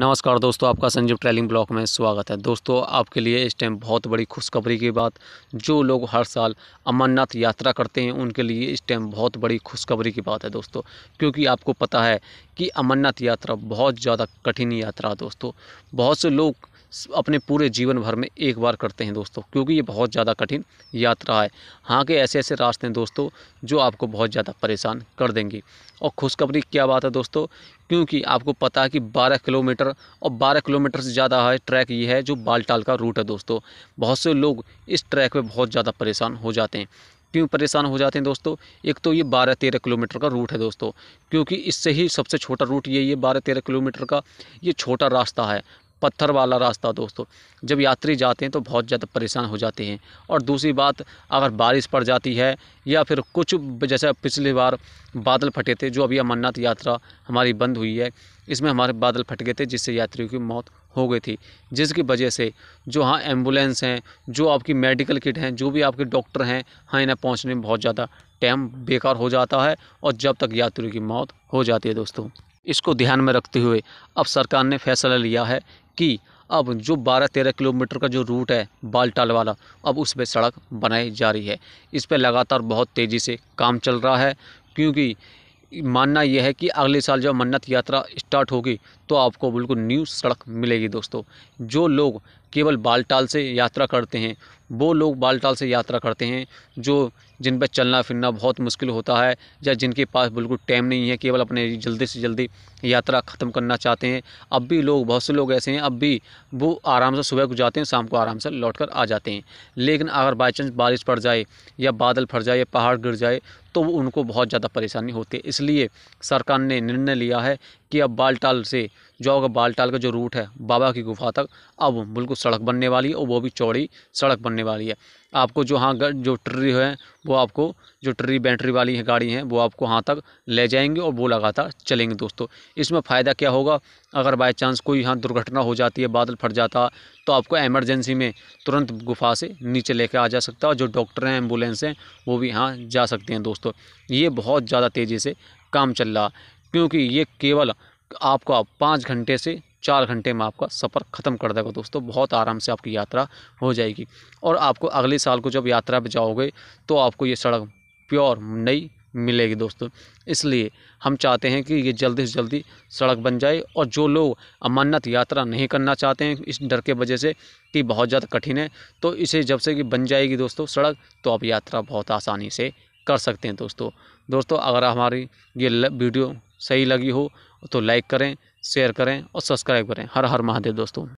नमस्कार दोस्तों आपका संजीव ट्रैलिंग ब्लॉक में स्वागत है दोस्तों आपके लिए इस टाइम बहुत बड़ी खुशखबरी की बात जो लोग हर साल अमरनाथ यात्रा करते हैं उनके लिए इस टाइम बहुत बड़ी खुशखबरी की बात है दोस्तों क्योंकि आपको पता है कि अमरनाथ यात्रा बहुत ज़्यादा कठिन यात्रा दोस्तों बहुत से लोग अपने पूरे जीवन भर में एक बार करते हैं दोस्तों क्योंकि ये बहुत ज़्यादा कठिन यात्रा है हाँ के ऐसे ऐसे रास्ते हैं दोस्तों जो आपको बहुत ज़्यादा परेशान कर देंगे और खुशखबरी क्या बात है दोस्तों क्योंकि आपको पता है कि 12 किलोमीटर और 12 किलोमीटर से ज़्यादा है ट्रैक ये है जो बालटाल का रूट है दोस्तों बहुत से लोग इस ट्रैक पर बहुत ज़्यादा परेशान हो जाते हैं क्यों परेशान हो जाते हैं दोस्तों एक तो ये बारह तेरह किलोमीटर का रूट है दोस्तों क्योंकि इससे ही सबसे छोटा रूट ये ये बारह तेरह किलोमीटर का ये छोटा रास्ता है पत्थर वाला रास्ता दोस्तों जब यात्री जाते हैं तो बहुत ज़्यादा परेशान हो जाते हैं और दूसरी बात अगर बारिश पड़ जाती है या फिर कुछ जैसे पिछली बार बादल फटे थे जो अभी अमरनाथ यात्रा हमारी बंद हुई है इसमें हमारे बादल फट गए थे जिससे यात्रियों की मौत हो गई थी जिसकी वजह से जो हाँ एम्बुलेंस हैं जो आपकी मेडिकल किट हैं जो भी आपके डॉक्टर हैं हाँ इन्हें पहुँचने में बहुत ज़्यादा टाइम बेकार हो जाता है और जब तक यात्रियों की मौत हो जाती है दोस्तों इसको ध्यान में रखते हुए अब सरकार ने फैसला लिया है कि अब जो 12-13 किलोमीटर का जो रूट है बालटाल वाला अब उस पर सड़क बनाई जा रही है इस पर लगातार बहुत तेज़ी से काम चल रहा है क्योंकि मानना यह है कि अगले साल जब मन्नत यात्रा स्टार्ट होगी तो आपको बिल्कुल न्यू सड़क मिलेगी दोस्तों जो लोग केवल बालटाल से यात्रा करते हैं वो लोग बालटाल से यात्रा करते हैं जो जिन पर चलना फिरना बहुत मुश्किल होता है या जिनके पास बिल्कुल टाइम नहीं है केवल अपने जल्दी से जल्दी यात्रा ख़त्म करना चाहते हैं अब भी लोग बहुत से लोग ऐसे हैं अब भी वो आराम से सुबह को जाते हैं शाम को आराम से लौट कर आ जाते हैं लेकिन अगर बाई चांस बारिश पड़ जाए या बादल फट जाए या पहाड़ गिर जाए तो उनको बहुत ज़्यादा परेशानी होती है इसलिए सरकार ने निर्णय लिया है कि अब बालटाल से जो होगा बालटाल का जो रूट है बाबा की गुफा तक अब बिल्कुल सड़क बनने वाली है और वो भी चौड़ी सड़क बनने वाली है आपको जो हाँ जो ट्री है वो आपको जो ट्री बैटरी वाली है गाड़ी हैं वो आपको वहाँ तक ले जाएंगे और वो लगातार चलेंगे दोस्तों इसमें फ़ायदा क्या होगा अगर बाई चांस कोई यहाँ दुर्घटना हो जाती है बादल फट जाता तो आपको एमरजेंसी में तुरंत गुफा से नीचे ले आ जा सकता है जो डॉक्टर हैं एम्बुलेंस हैं वो भी यहाँ जा सकते हैं दोस्तों ये बहुत ज़्यादा तेज़ी से काम चल रहा क्योंकि ये केवल आपका पाँच घंटे से चार घंटे में आपका सफ़र ख़त्म कर देगा दोस्तों बहुत आराम से आपकी यात्रा हो जाएगी और आपको अगले साल को जब यात्रा पर जाओगे तो आपको ये सड़क प्योर नई मिलेगी दोस्तों इसलिए हम चाहते हैं कि ये जल्दी से जल्दी सड़क बन जाए और जो लोग अमरनाथ यात्रा नहीं करना चाहते हैं इस डर के वजह से कि बहुत ज़्यादा कठिन है तो इसे जब से कि बन जाएगी दोस्तों सड़क तो आप यात्रा बहुत आसानी से कर सकते हैं दोस्तों दोस्तों अगर हमारी ये वीडियो सही लगी हो तो लाइक करें शेयर करें और सब्सक्राइब करें हर हर महादेव दोस्तों